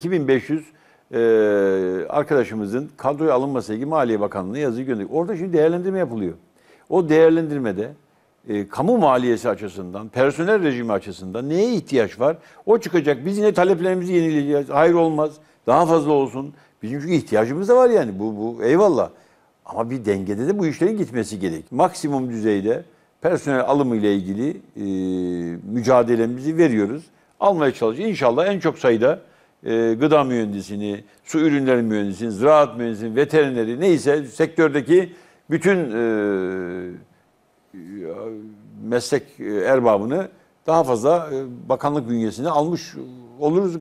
2500 e, arkadaşımızın kadroya alınması ilgili Maliye Bakanlığı'na yazı gönderdik. Orada şimdi değerlendirme yapılıyor. O değerlendirmede e, kamu maliyesi açısından, personel rejimi açısından neye ihtiyaç var? O çıkacak. Biz yine taleplerimizi yenileyeceğiz. Hayır olmaz. Daha fazla olsun. Bizim çünkü ihtiyacımız da var yani. Bu, bu eyvallah. Ama bir dengede de bu işlerin gitmesi gerek. Maksimum düzeyde personel alımı ile ilgili e, mücadelemizi veriyoruz. Almaya çalışacağız. İnşallah en çok sayıda e, gıda mühendisini, su ürünleri mühendisini, ziraat mühendisini, veterineri neyse sektördeki bütün e, meslek e, erbabını daha fazla e, bakanlık bünyesine almış oluruz.